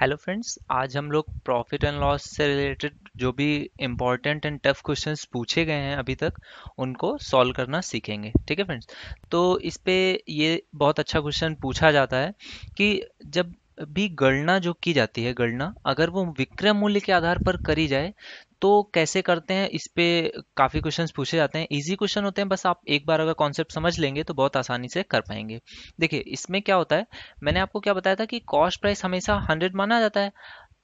hello friends आज हम लोग प्रॉफिट एंड लॉस से रिलेटेड जो भी इम्पॉर्टेंट एंड टफ क्वेश्चंस पूछे गए हैं अभी तक उनको सॉल्व करना सीखेंगे ठीक है फ्रेंड्स तो इस पे ये बहुत अच्छा क्वेश्चन पूछा जाता है कि जब भी गणना जो की जाती है गणना अगर वो विक्रय मूल्य के आधार पर करी जाए तो कैसे करते हैं इस पर काफ़ी क्वेश्चन पूछे जाते हैं ईजी क्वेश्चन होते हैं बस आप एक बार अगर कॉन्सेप्ट समझ लेंगे तो बहुत आसानी से कर पाएंगे देखिए इसमें क्या होता है मैंने आपको क्या बताया था कि कॉस्ट प्राइस हमेशा हंड्रेड माना जाता है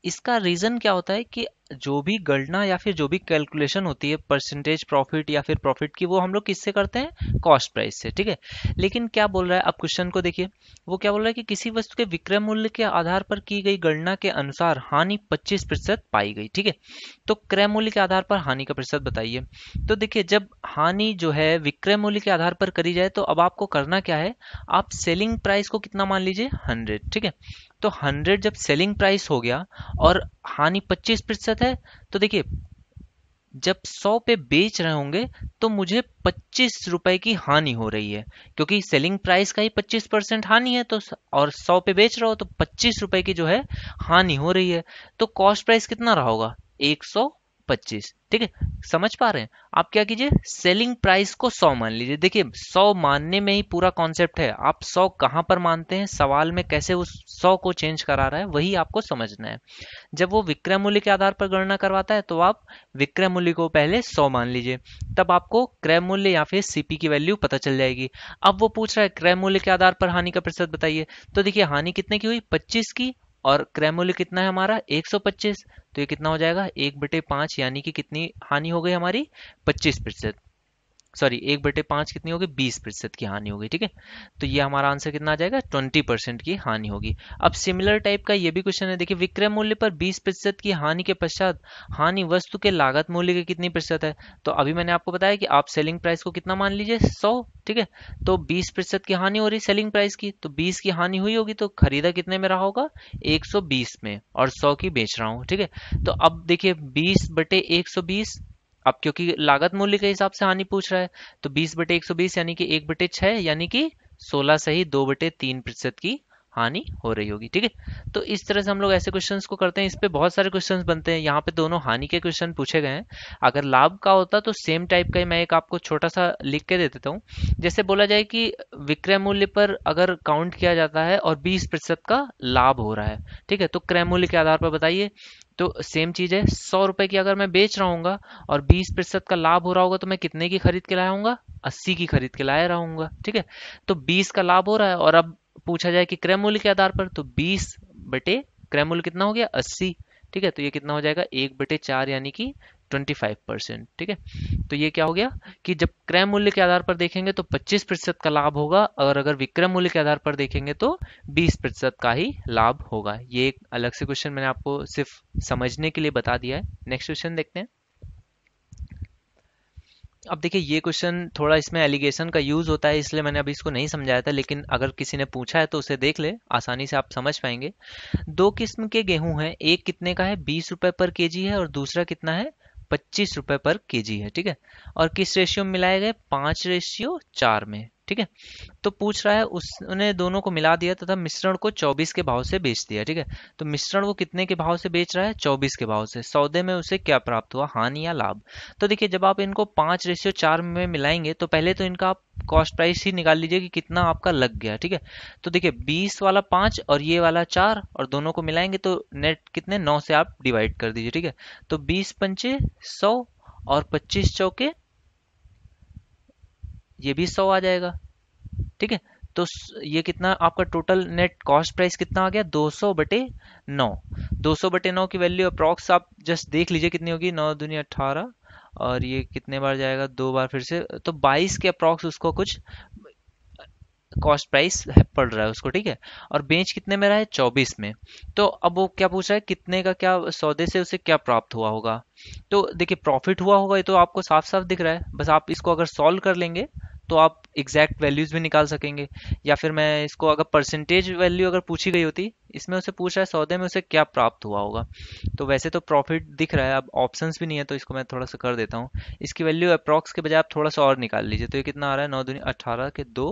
इसका रीज़न क्या होता है कि जो भी गणना या फिर जो भी कैलकुलेशन होती है परसेंटेज प्रॉफिट या फिर प्रॉफिट की वो हम लोग किससे करते हैं कॉस्ट प्राइस से ठीक है लेकिन क्या बोल रहा है आप क्वेश्चन को देखिए वो क्या बोल रहा है कि किसी वस्तु के विक्रय मूल्य के आधार पर की गई गणना के अनुसार हानि 25 प्रतिशत पाई गई ठीक है तो क्रय मूल्य के आधार पर हानि का प्रतिशत बताइए तो देखिए जब हानि जो है विक्रय मूल्य के आधार पर करी जाए तो अब आपको करना क्या है आप सेलिंग प्राइस को कितना मान लीजिए हंड्रेड ठीक है तो 100 जब सेलिंग प्राइस हो गया और हानि 25 प्रतिशत है तो देखिए जब 100 पे बेच रहे होंगे तो मुझे पच्चीस रुपए की हानि हो रही है क्योंकि सेलिंग प्राइस का ही पच्चीस परसेंट हानि है तो और सौ पे बेच रहा हो तो पच्चीस रुपए की जो है हानि हो रही है तो कॉस्ट प्राइस कितना रहा होगा एक सौ पच्चीस ठीक है समझ पा रहे हैं आप क्या कीजिए सेलिंग प्राइस को सौ मान लीजिए देखिए सौ मानने में ही पूरा कॉन्सेप्ट है आप सौ कहां पर मानते हैं सवाल में कैसे उस सौ को चेंज करा रहा है वही आपको समझना है जब वो विक्रय मूल्य के आधार पर गणना करवाता है तो आप विक्रय मूल्य को पहले सौ मान लीजिए तब आपको क्रय मूल्य या फिर सीपी की वैल्यू पता चल जाएगी अब वो पूछ रहा है क्रय मूल्य के आधार पर हानि का प्रतिशत बताइए तो देखिए हानि कितने की हुई पच्चीस की और क्रय मूल्य कितना है हमारा 125 तो ये कितना हो जाएगा एक बटे पाँच यानी कि कितनी हानि हो गई हमारी 25 प्रतिशत सॉरी एक बटे पाँच कितनी होगी बीस प्रतिशत की हानि होगी ठीक है तो ये हमारा आंसर कितना आ जाएगा ट्वेंटी परसेंट की हानि होगी अब सिमिलर टाइप का ये भी क्वेश्चन है देखिए विक्रय मूल्य पर बीस प्रतिशत की हानि के पश्चात हानि वस्तु के लागत मूल्य के कितनी प्रतिशत है तो अभी मैंने आपको बताया कि आप सेलिंग प्राइस को कितना मान लीजिए सौ ठीक है तो बीस प्रतिशत की हानि हो रही सेलिंग प्राइस की तो बीस की हानि हुई होगी तो खरीदा कितने में रहा होगा एक सौ बीस में और सौ की बेच रहा हूँ ठीक है तो अब देखिए बीस बटे एक सौ बीस अब क्योंकि लागत मूल्य के हिसाब से हानि पूछ रहा है तो बीस बटे एक सौ बीस यानी कि एक बटे छह यानी कि सोलह से ही दो बटे तीन प्रतिशत की हानि हो रही होगी ठीक है तो इस तरह से हम लोग ऐसे क्वेश्चंस को करते हैं इस पे बहुत सारे क्वेश्चंस बनते हैं यहाँ पे दोनों हानि के क्वेश्चन पूछे गए हैं अगर लाभ का होता तो सेम टाइप का ही मैं एक आपको छोटा सा लिख के दे देता हूँ जैसे बोला जाए कि विक्रय मूल्य पर अगर काउंट किया जाता है और बीस प्रतिशत का लाभ हो रहा है ठीक है तो क्रय मूल्य के आधार पर बताइए तो सेम चीज़ है सौ रुपए की अगर मैं बेच रहा हूँ और बीस प्रतिशत का लाभ हो रहा होगा तो मैं कितने की खरीद के लाया हूँ अस्सी की खरीद के लाया रहूँगा ठीक है तो बीस का लाभ हो रहा है और अब पूछा जाए कि क्रय मूल्य के आधार पर तो बीस बटे क्रय मूल्य कितना हो गया अस्सी ठीक है तो ये कितना हो जाएगा एक बटे चार यानी कि 25 परसेंट ठीक है तो ये क्या हो गया कि जब क्रय मूल्य के आधार पर देखेंगे तो 25 प्रतिशत का लाभ होगा और अगर विक्रय मूल्य के आधार पर देखेंगे तो 20 प्रतिशत का ही लाभ होगा ये एक अलग से क्वेश्चन मैंने आपको सिर्फ समझने के लिए बता दिया है नेक्स्ट क्वेश्चन देखते हैं अब देखिए ये क्वेश्चन थोड़ा इसमें एलिगेशन का यूज होता है इसलिए मैंने अभी इसको नहीं समझाया था लेकिन अगर किसी ने पूछा है तो उसे देख ले आसानी से आप समझ पाएंगे दो किस्म के गेहूं हैं एक कितने का है बीस रुपए पर केजी है और दूसरा कितना है पच्चीस रुपए पर केजी है ठीक है और किस रेशियो में मिलाए गए पांच रेशियो चार में ठीक है तो पूछ रहा है उसने दोनों को मिला दिया तथा मिश्रण को 24 के भाव से बेच दिया ठीक है तो मिश्रण वो कितने के भाव से बेच रहा है 24 के भाव से सौदे में उसे क्या प्राप्त हुआ हानि या लाभ तो देखिए जब आप इनको पांच रेशियो चार में मिलाएंगे तो पहले तो इनका आप कॉस्ट प्राइस ही निकाल लीजिए कि कितना आपका लग गया ठीक है तो देखिए बीस वाला पांच और ये वाला चार और दोनों को मिलाएंगे तो नेट कितने नौ से आप डिवाइड कर दीजिए ठीक है तो बीस पंचे सौ और पच्चीस चौके ये भी सौ आ जाएगा ठीक है तो ये कितना आपका टोटल नेट कॉस्ट प्राइस कितना आ गया 200 बटे नौ दो बटे नौ की वैल्यू अप्रॉक्स आप जस्ट देख लीजिए कितनी होगी नौ दुनिया अट्ठारह और ये कितने बार जाएगा दो बार फिर से तो 22 के अप्रॉक्स उसको कुछ कॉस्ट प्राइस पड़ रहा है उसको ठीक है और बेच कितने में रहा है चौबीस में तो अब वो क्या पूछ रहा है कितने का क्या सौदे से उसे क्या प्राप्त हुआ होगा तो देखिए प्रॉफिट हुआ होगा ये तो आपको साफ साफ दिख रहा है बस आप इसको अगर सॉल्व कर लेंगे तो आप एग्जैक्ट वैल्यूज भी निकाल सकेंगे या फिर मैं इसको अगर परसेंटेज वैल्यू अगर पूछी गई होती इसमें उसे पूछ रहा है सौदे में उसे क्या प्राप्त हुआ होगा तो वैसे तो प्रॉफिट दिख रहा है अब ऑप्शन भी नहीं है तो इसको मैं थोड़ा सा कर देता हूँ इसकी वैल्यू अप्रॉक्स के बजाय आप थोड़ा सा और निकाल लीजिए तो ये कितना आ रहा है नौ दूनी अट्ठारह के दो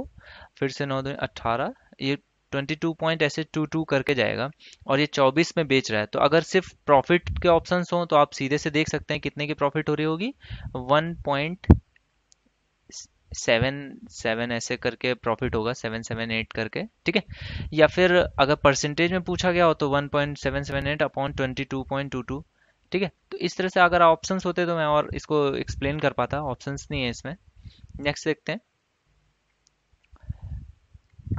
फिर से नौ दुनिया अट्ठारह ये 22 पॉइंट ऐसे टू टू करके जाएगा और ये 24 में बेच रहा है तो अगर सिर्फ प्रॉफिट के ऑप्शंस हों तो आप सीधे से देख सकते हैं कितने की प्रॉफिट हो रही होगी पॉइंट सेवन सेवन ऐसे करके प्रॉफिट होगा सेवन सेवन एट करके ठीक है या फिर अगर परसेंटेज में पूछा गया हो तो one point seven seven eight upon twenty two point two two ठीक है तो इस तरह से अगर ऑप्शन होते तो मैं और इसको एक्सप्लेन कर पाता ऑप्शन नहीं है इसमें नेक्स्ट देखते हैं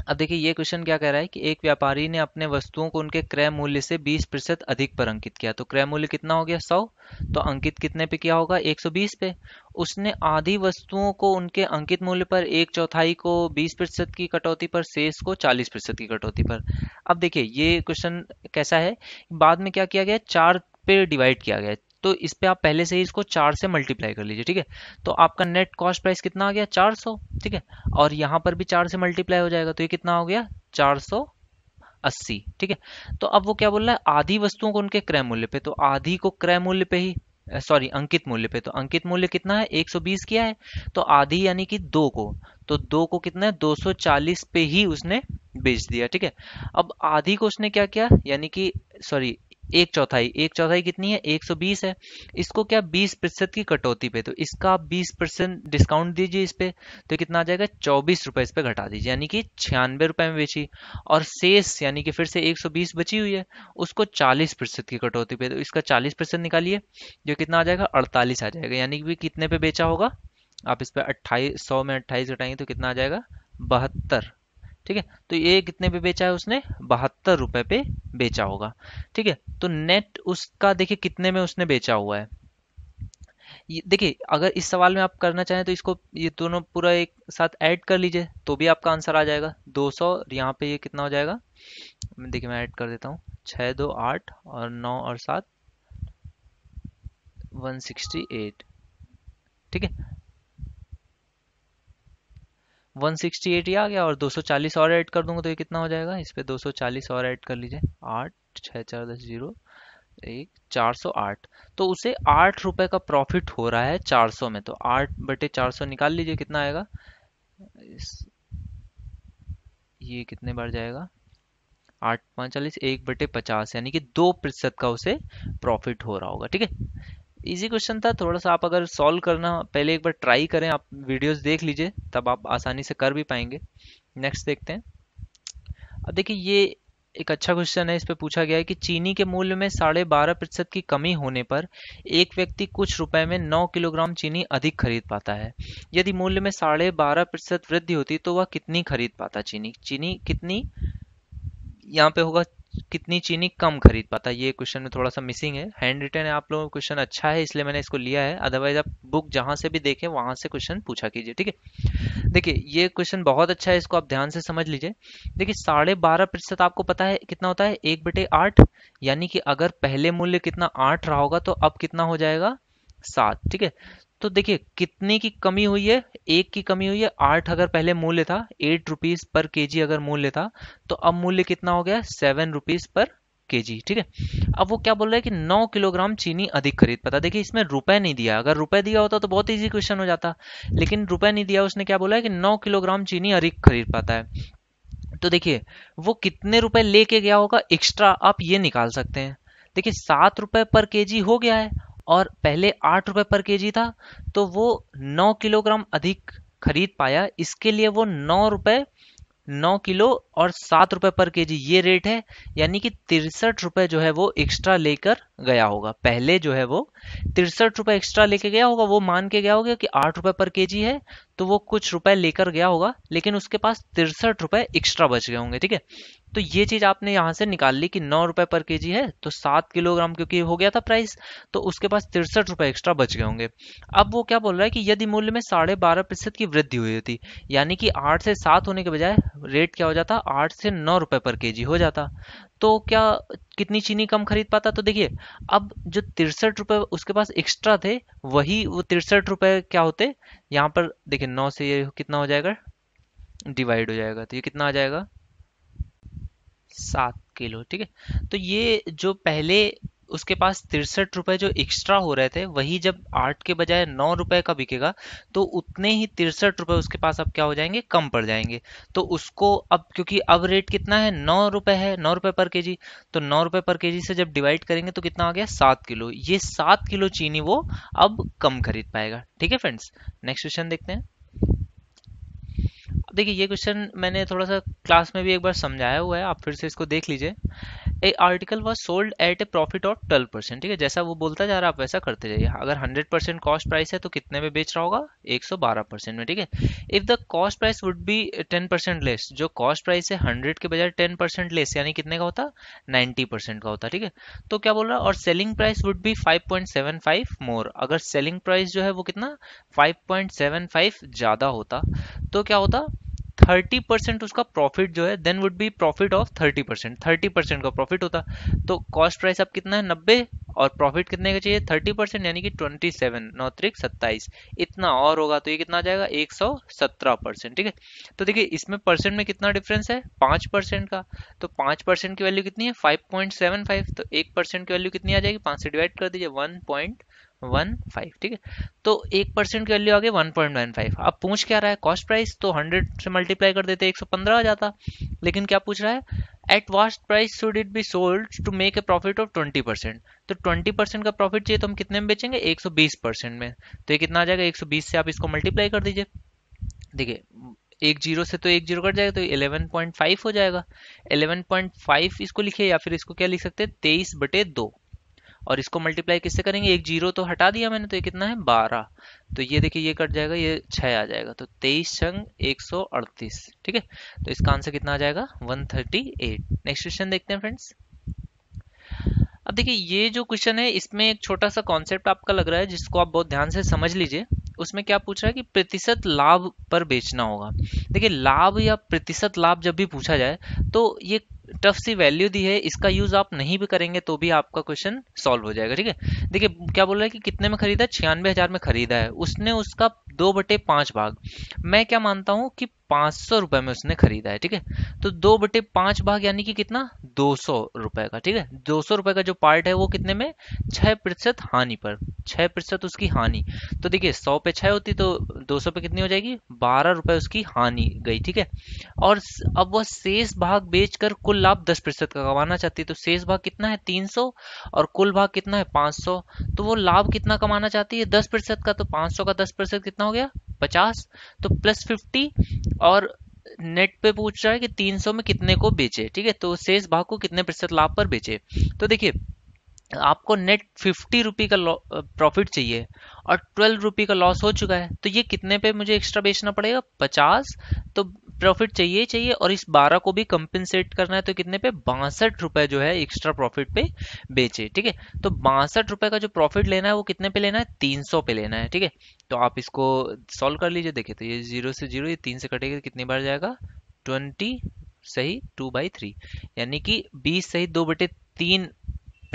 अब देखिए ये क्वेश्चन क्या कह रहा है कि एक व्यापारी ने अपने वस्तुओं को उनके क्रय मूल्य से 20 प्रतिशत अधिक पर अंकित किया तो क्रय मूल्य कितना हो गया 100 तो अंकित कितने पे किया होगा 120 पे उसने आधी वस्तुओं को उनके अंकित मूल्य पर एक चौथाई को 20 प्रतिशत की कटौती पर शेष को 40 प्रतिशत की कटौती पर अब देखिए ये क्वेश्चन कैसा है बाद में क्या किया गया चार पे डिवाइड किया गया तो इस पे आप पहले से ही इसको चार से मल्टीप्लाई कर लीजिए ठीक है तो आपका नेट कॉस्ट प्राइस कितना आ गया चार ठीक है और यहाँ पर भी चार से मल्टीप्लाई हो जाएगा तो ये कितना हो गया चार अस्सी ठीक है तो अब वो क्या बोल रहा है आधी वस्तुओं को उनके क्रय मूल्य पे तो आधी को क्रय मूल्य पे ही सॉरी अंकित मूल्य पे तो अंकित मूल्य कितना है 120 किया है तो आधी यानी कि दो को तो दो को कितना है 240 पे ही उसने बेच दिया ठीक है अब आधी को उसने क्या किया यानी कि सॉरी एक चौथाई एक चौथाई कितनी है 120 है इसको क्या 20 प्रतिशत की कटौती पे तो इसका आप 20 परसेंट डिस्काउंट दीजिए इस पे तो कितना आ जाएगा चौबीस रुपए इस पे घटा दीजिए यानी कि छियानवे रुपए में बेची और शेष यानी कि फिर से 120 बची हुई है उसको 40 प्रतिशत की कटौती पे तो इसका 40 प्रतिशत निकालिए जो कितना आ जाएगा अड़तालीस आ जाएगा यानी कि कितने पे बेचा होगा आप इस पर अट्ठाईस सौ में अट्ठाईस घटाएंगे तो कितना आ जाएगा बहत्तर ठीक है तो ये कितने पे बेचा है उसने बहत्तर रुपए पे बेचा होगा ठीक है तो नेट उसका देखिए कितने में उसने बेचा हुआ है देखिए अगर इस सवाल में आप करना चाहें तो इसको ये दोनों पूरा एक साथ ऐड कर लीजिए तो भी आपका आंसर आ जाएगा 200 सौ यहाँ पे ये कितना हो जाएगा देखिए मैं ऐड कर देता हूँ छः दो आठ और नौ और सात 168 ठीक है 168 ही आ गया और 240 और ऐड कर दूंगा तो ये कितना हो जाएगा इस पर 240 और ऐड कर लीजिए आठ छः चार दस जीरो एक चार सौ आठ तो उसे आठ रुपये का प्रॉफिट हो रहा है चार सौ में तो आठ बटे चार सौ निकाल लीजिए कितना आएगा इस ये कितने बार जाएगा आठ पाँच चालीस एक बटे पचास यानी कि दो प्रतिशत का उसे प्रॉफिट हो रहा होगा ठीक है इजी क्वेश्चन था थोड़ा सा आप अगर सॉल्व करना पहले एक बार ट्राई करें आप वीडियोस देख लीजिए तब आप आसानी से कर भी पाएंगे नेक्स्ट देखते हैं अब देखिए ये एक अच्छा क्वेश्चन है इस पर पूछा गया है कि चीनी के मूल्य में साढ़े बारह प्रतिशत की कमी होने पर एक व्यक्ति कुछ रुपए में नौ किलोग्राम चीनी अधिक खरीद पाता है यदि मूल्य में साढ़े बारह प्रतिशत वृद्धि होती तो वह कितनी खरीद पाता चीनी चीनी कितनी यहाँ पे होगा कितनी चीनी कम खरीद पाता ये क्वेश्चन में थोड़ा सा मिसिंग है हैंड रिटर्न आप लोगों का क्वेश्चन अच्छा है इसलिए मैंने इसको लिया है अदरवाइज आप बुक जहां से भी देखें वहां से क्वेश्चन पूछा कीजिए ठीक है देखिए ये क्वेश्चन बहुत अच्छा है इसको आप ध्यान से समझ लीजिए देखिए साढ़े बारह प्रतिशत आपको पता है कितना होता है एक बटे आठ यानी कि अगर पहले मूल्य कितना आठ रहा होगा तो अब कितना हो जाएगा सात ठीक है तो देखिए कितने की कमी हुई है एक की कमी हुई है आठ अगर पहले मूल्य था एट रुपीज पर के अगर मूल्य था तो अब मूल्य कितना हो गया सेवन रुपीज पर के ठीक है अब वो क्या बोल रहा है कि नौ किलोग्राम चीनी अधिक खरीद पता देखिए इसमें रुपए नहीं दिया अगर रुपए दिया होता तो बहुत इजी क्वेश्चन हो जाता लेकिन रुपए नहीं दिया उसने क्या बोला है कि नौ किलोग्राम चीनी अधिक खरीद पाता है तो देखिए वो कितने रुपए लेके गया होगा एक्स्ट्रा आप ये निकाल सकते हैं देखिए सात रुपए पर केजी हो गया है और पहले आठ रुपए पर केजी था तो वो नौ किलोग्राम अधिक खरीद पाया इसके लिए वो नौ रुपए नौ किलो और सात रुपए पर केजी ये रेट है यानी कि तिरसठ रुपए जो है वो एक्स्ट्रा लेकर गया होगा पहले जो है वो तिरसठ रुपये एक्स्ट्रा लेके गया होगा वो मान के गया होगा कि आठ रुपए पर केजी है तो वो कुछ रुपए लेकर गया होगा लेकिन उसके पास तिरसठ रुपए एक्स्ट्रा बच गए होंगे ठीक है तो ये चीज आपने यहां से निकाल ली कि नौ रुपए पर जी है तो सात किलोग्राम क्योंकि हो गया था प्राइस तो उसके पास तिरसठ रुपए एक्स्ट्रा बच गए होंगे अब वो क्या बोल रहा है कि यदि मूल्य में साढ़े बारह प्रतिशत की वृद्धि हुई होती यानी कि आठ से सात होने के बजाय रेट क्या हो जाता आठ से नौ रुपए पर जी हो जाता तो क्या कितनी चीनी कम खरीद पाता तो देखिए अब जो तिरसठ रुपए उसके पास एक्स्ट्रा थे वही वो तिरसठ रुपए क्या होते यहाँ पर देखिए नौ से ये कितना हो जाएगा डिवाइड हो जाएगा तो ये कितना आ जाएगा सात किलो ठीक है तो ये जो पहले उसके पास तिरसठ रुपए जो एक्स्ट्रा हो रहे थे वही जब आठ के बजाय नौ रुपए का बिकेगा तो उतने ही तिरसठ रुपए उसके पास अब क्या हो जाएंगे कम पड़ जाएंगे तो उसको अब क्योंकि अब रेट कितना है नौ रुपए है नौ रुपए पर केजी तो नौ रुपए पर केजी से जब डिवाइड करेंगे तो कितना आ गया सात किलो ये सात किलो चीनी वो अब कम खरीद पाएगा ठीक है फ्रेंड्स नेक्स्ट क्वेश्चन देखते हैं देखिए ये क्वेश्चन मैंने थोड़ा सा क्लास में भी एक बार समझाया हुआ है आप फिर से इसको देख लीजिए a article was sold at a profit of twelve percent ठीक है जैसा वो बोलता जा रहा है आप वैसा करते जाइए अगर हंड्रेड परसेंट कॉस्ट प्राइस है तो कितने में बेच रहा होगा एक सौ बारह परसेंट में ठीक है if the cost price would be ten percent less जो कॉस्ट प्राइस है हंड्रेड के बजाय टेन परसेंट लेस यानी कितने का होता नाइन्टी परसेंट का होता ठीक है तो क्या बोल रहा है और selling price would be five point seven five more अगर सेलिंग प्राइस जो है वो कितना फाइव पॉइंट सेवन फाइव ज़्यादा होता तो क्या होता थर्टी परसेंट उसका प्रॉफिट जो है then would be profit of thirty percent thirty percent का प्रॉफिट होता तो कॉस्ट प्राइस अब कितना है नब्बे और प्रॉफिट कितने का चाहिए थर्टी परसेंट यानी कि ट्वेंटी सेवन नौ त्रिक सत्ताईस इतना और होगा तो ये कितना आ जाएगा एक सौ सत्रह परसेंट ठीक है तो देखिए इसमें परसेंट में कितना डिफरेंस है पांच परसेंट का तो पांच परसेंट की वैल्यू कितनी है फाइव पॉइंट सेवन फाइव तो एक परसेंट की वैल्यू कितनी आ जाएगी पांच से डिवाइड कर दीजिए वन पॉइंट वन फाइव ठीक है तो एक परसेंट की वैल्यू आ गई वन पॉइंट वन फाइव अब पूछ क्या रहा है कॉस्ट प्राइस तो हंड्रेड से मल्टीप्लाई कर देते एक सौ पंद्रह आ जाता लेकिन क्या पूछ रहा है at what price should it be sold to make a profit of twenty percent तो ट्वेंटी परसेंट का प्रॉफिट चाहिए तो हम कितने में बेचेंगे एक सौ बीस परसेंट में तो ये कितना आ जाएगा एक सौ बीस से आप इसको मल्टीप्लाई कर दीजिए देखिए एक जीरो से तो एक जीरो कट जाएगा तो इलेवन पॉइंट फाइव हो जाएगा इलेवन पॉइंट फाइव इसको लिखिए या फिर इसको क्या लिख सकते हैं तेईस बटे दो और इसको मल्टीप्लाई किससे करेंगे एक जीरो तो हटा दिया मैंने तो ये कितना है बारह तो ये देखिए ये कट जाएगा ये छः आ जाएगा तो तेईस संग एक सौ अड़तीस ठीक है तो इसका आंसर कितना आ जाएगा one thirty eight next question देखते हैं फ्रेंड्स अब देखिए ये जो क्वेश्चन है इसमें एक छोटा सा कॉन्सेप्ट आपका लग रहा है जिसको आप बहुत ध्यान से समझ लीजिए उसमें क्या पूछ रहा है कि प्रतिशत लाभ पर बेचना होगा देखिए लाभ या प्रतिशत लाभ जब भी पूछा जाए तो ये टफ सी वैल्यू दी है इसका यूज आप नहीं भी करेंगे तो भी आपका क्वेश्चन सॉल्व हो जाएगा ठीक है देखिए क्या बोल रहा है कि कितने में खरीदा छियानवे हजार में खरीदा है उसने उसका दो बटे पांच भाग मैं क्या मानता हूं कि पांच सौ रुपए में उसने खरीदा है ठीक है तो दो बटे पांच भाग यानी कि कितना दो सौ रुपए का ठीक है दो सौ रुपए का जो पार्ट है वो कितने में छह प्रतिशत हानि पर छह प्रतिशत उसकी हानि तो देखिए सौ पे छह होती तो दो सौ पे कितनी हो जाएगी बारह रुपए उसकी हानि गई ठीक है और अब वह शेष भाग बेचकर कुल लाभ दस प्रतिशत का कमाना चाहती है तो शेष भाग कितना है तीन सौ और कुल भाग कितना है पांच सौ तो वो लाभ कितना कमाना चाहती है दस प्रतिशत का तो पांच सौ का दस प्रतिशत कितना हो गया पचास तो प्लस फिफ्टी और नेट पे पूछ रहा है कि सौ में कितने को बेचे ठीक है तो शेष भाग को कितने प्रतिशत लाभ पर बेचे तो देखिए आपको नेट फिफ्टी रुपी का प्रॉफिट चाहिए और ट्वेल्व रुपी का लॉस हो चुका है तो ये कितने पे मुझे एक्स्ट्रा बेचना पड़ेगा पचास तो प्रॉफिट चाहिए चाहिए और इस 12 को भी कंपेंसेट करना है तो कितने पे बासठ रुपए जो है एक्स्ट्रा प्रॉफिट पे बेचे ठीक है तो बासठ रुपए का जो प्रॉफिट लेना है वो कितने पे लेना है 300 पे लेना है ठीक है तो आप इसको सॉल्व कर लीजिए देखिए तो ये जीरो से जीरो ये तीन से कटेगा कितनी बार जाएगा ट्वेंटी सही टू बाई यानी कि बीस सही दो बटे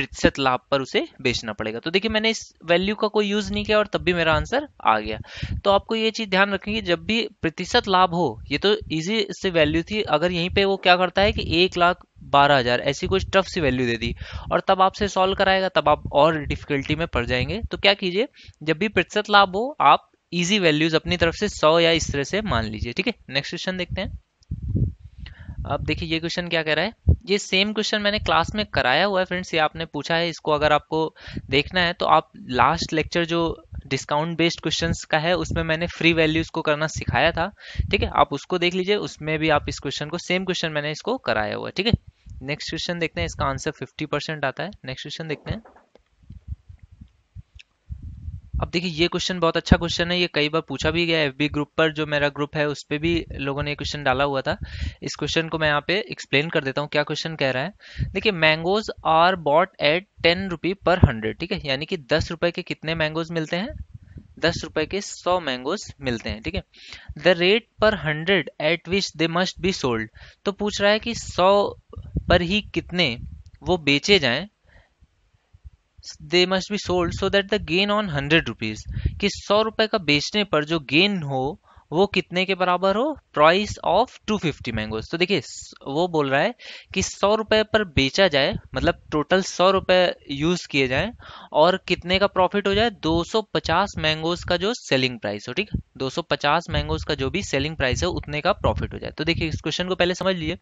प्रतिशत लाभ पर उसे बेचना पड़ेगा तो देखिए मैंने इस वैल्यू का कोई यूज नहीं किया और तब भी मेरा आंसर आ गया तो आपको ये चीज ध्यान रखेंगे जब भी प्रतिशत लाभ हो ये तो इजी से वैल्यू थी अगर यहीं पे वो क्या करता है कि एक लाख बारह हजार ऐसी कुछ टफ सी वैल्यू दे दी और तब आपसे सॉल्व कराएगा तब आप और डिफिकल्टी में पड़ जाएंगे तो क्या कीजिए जब भी प्रतिशत लाभ हो आप इजी वैल्यूज अपनी तरफ से सौ या इस तरह से मान लीजिए ठीक है नेक्स्ट क्वेश्चन देखते हैं अब देखिए ये क्वेश्चन क्या कह रहा है ये सेम क्वेश्चन मैंने क्लास में कराया हुआ है फ्रेंड्स ये आपने पूछा है इसको अगर आपको देखना है तो आप लास्ट लेक्चर जो डिस्काउंट बेस्ड क्वेश्चंस का है उसमें मैंने फ्री वैल्यूज को करना सिखाया था ठीक है आप उसको देख लीजिए उसमें भी आप इस क्वेश्चन को सेम क्वेश्चन मैंने इसको कराया हुआ है ठीक है नेक्स्ट क्वेश्चन देखते हैं इसका आंसर फिफ्टी परसेंट आता है नेक्स्ट क्वेश्चन देखते हैं अब देखिए ये क्वेश्चन बहुत अच्छा क्वेश्चन है ये कई बार पूछा भी गया एफबी ग्रुप पर जो मेरा ग्रुप है उस पर भी लोगों ने क्वेश्चन डाला हुआ था इस क्वेश्चन को मैं यहाँ पे एक्सप्लेन कर देता हूँ क्या क्वेश्चन कह रहा है देखिए mangoes are bought at ten rupee per hundred ठीक है यानी कि दस रुपए के कितने मैंगोज मिलते हैं दस रुपए के सौ मैंगोज मिलते हैं ठीक है the rate per hundred at which they must be sold तो पूछ रहा है कि सौ पर ही कितने वो बेचे जाएं they must be sold so that the gain on hundred rupees कि सौ रुपए का बेचने पर जो गेन हो वो कितने के बराबर हो price of two fifty mangoes तो देखिए वो बोल रहा है कि सौ रुपए पर बेचा जाए मतलब टोटल सौ रुपए यूज किए जाए और कितने का प्रॉफिट हो जाए 250 मैंगोज का जो सेलिंग प्राइस हो ठीक है 250 मैंगोज का जो भी सेलिंग प्राइस है उतने का प्रॉफिट हो जाए तो देखिए इस क्वेश्चन को पहले समझ लीजिए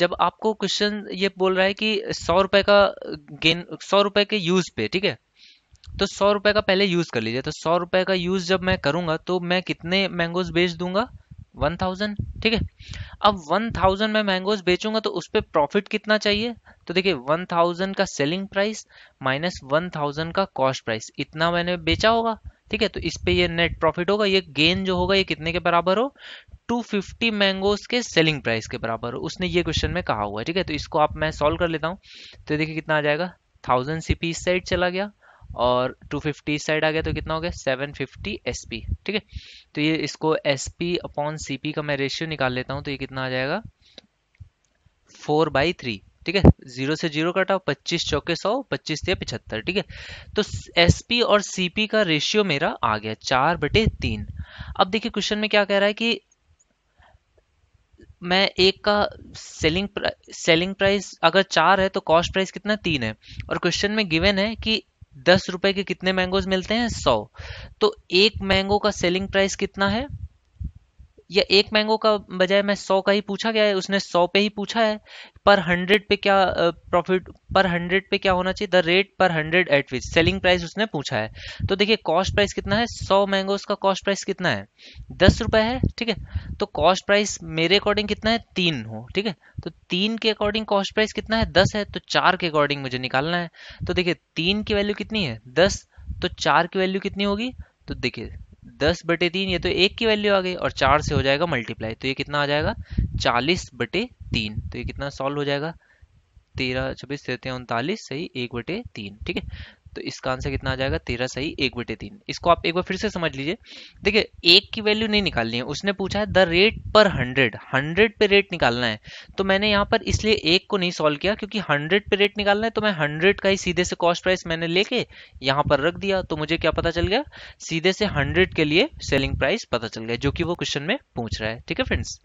जब आपको क्वेश्चन ये बोल रहा है कि सौ रुपए का गेन सौ रुपए के यूज पे ठीक है तो सौ रुपए का पहले यूज कर लीजिए तो सौ रुपए का यूज जब मैं करूंगा तो मैं कितने मैंगोज बेच दूंगा वन थाउजेंड ठीक है अब वन थाउजेंड में मैंगोज बेचूंगा तो उस पर प्रॉफिट कितना चाहिए तो देखिए वन थाउजेंड का selling price minus one thousand का कॉस्ट प्राइस इतना मैंने बेचा होगा ठीक है तो इस पे ये नेट प्रॉफिट होगा ये गेन जो होगा ये कितने के बराबर हो 250 मैंगोज के सेलिंग प्राइस के बराबर हो उसने ये क्वेश्चन में कहा हुआ है ठीक है तो इसको आप मैं सॉल्व कर लेता हूँ तो देखिए कितना आ जाएगा थाउजेंड सी पी साइड चला गया और 250 फिफ्टी साइड आ गया तो कितना हो गया 750 फिफ्टी e, ठीक है तो ये इसको पी अपॉन सी का मैं रेशियो निकाल लेता हूँ तो ये कितना आ जाएगा फोर बाई थ्री ठीक है जीरो से जीरो कटाओ पच्चीस चौके सौ पच्चीस थे पिछहत्तर ठीक है तो एसपी और सीपी का रेशियो मेरा आ गया चार बटे तीन अब देखिए क्वेश्चन में क्या कह रहा है कि मैं एक का सेलिंग प्रा, सेलिंग प्राइस अगर चार है तो कॉस्ट प्राइस कितना तीन है और क्वेश्चन में गिवन है कि दस रुपए के कितने मैंगोज मिलते हैं सौ तो एक मैंगो का सेलिंग प्राइस कितना है या एक मैंगो का बजाय मैं सौ का ही पूछा गया है उसने सौ पे ही पूछा है पर हंड्रेड पे क्या प्रॉफिट पर हंड्रेड पे क्या होना चाहिए the rate per hundred at which selling price उसने पूछा है तो देखिए कॉस्ट प्राइस कितना है सौ मैंगोज का कॉस्ट प्राइस कितना है दस रुपए है ठीक है तो कॉस्ट प्राइस मेरे अकॉर्डिंग कितना है तीन हो ठीक है तो तीन के अकॉर्डिंग कॉस्ट प्राइस कितना है दस है तो चार के अकॉर्डिंग मुझे निकालना है तो देखिए तीन की वैल्यू कितनी है दस तो चार की वैल्यू कितनी होगी तो देखिए दस बटे तीन ये तो एक की वैल्यू आ गई और चार से हो जाएगा मल्टीप्लाई तो ये कितना आ जाएगा चालीस बटे तीन तो ये कितना सॉल्व हो जाएगा तेरह छब्बीस तेरह उनतालीस सही एक बटे तीन ठीक है तो इसका आंसर कितना आ जाएगा तेरह सही एक बटे तीन इसको आप एक बार फिर से समझ लीजिए देखिए एक की वैल्यू नहीं निकालनी है उसने पूछा है the rate per hundred hundred पे रेट निकालना है तो मैंने यहाँ पर इसलिए एक को नहीं सॉल्व किया क्योंकि हंड्रेड पे रेट निकालना है तो मैं हंड्रेड का ही सीधे से कॉस्ट प्राइस मैंने लेके यहाँ पर रख दिया तो मुझे क्या पता चल गया सीधे से हंड्रेड के लिए सेलिंग प्राइस पता चल गया जो कि वो क्वेश्चन में पूछ रहा है ठीक है फ्रेंड्स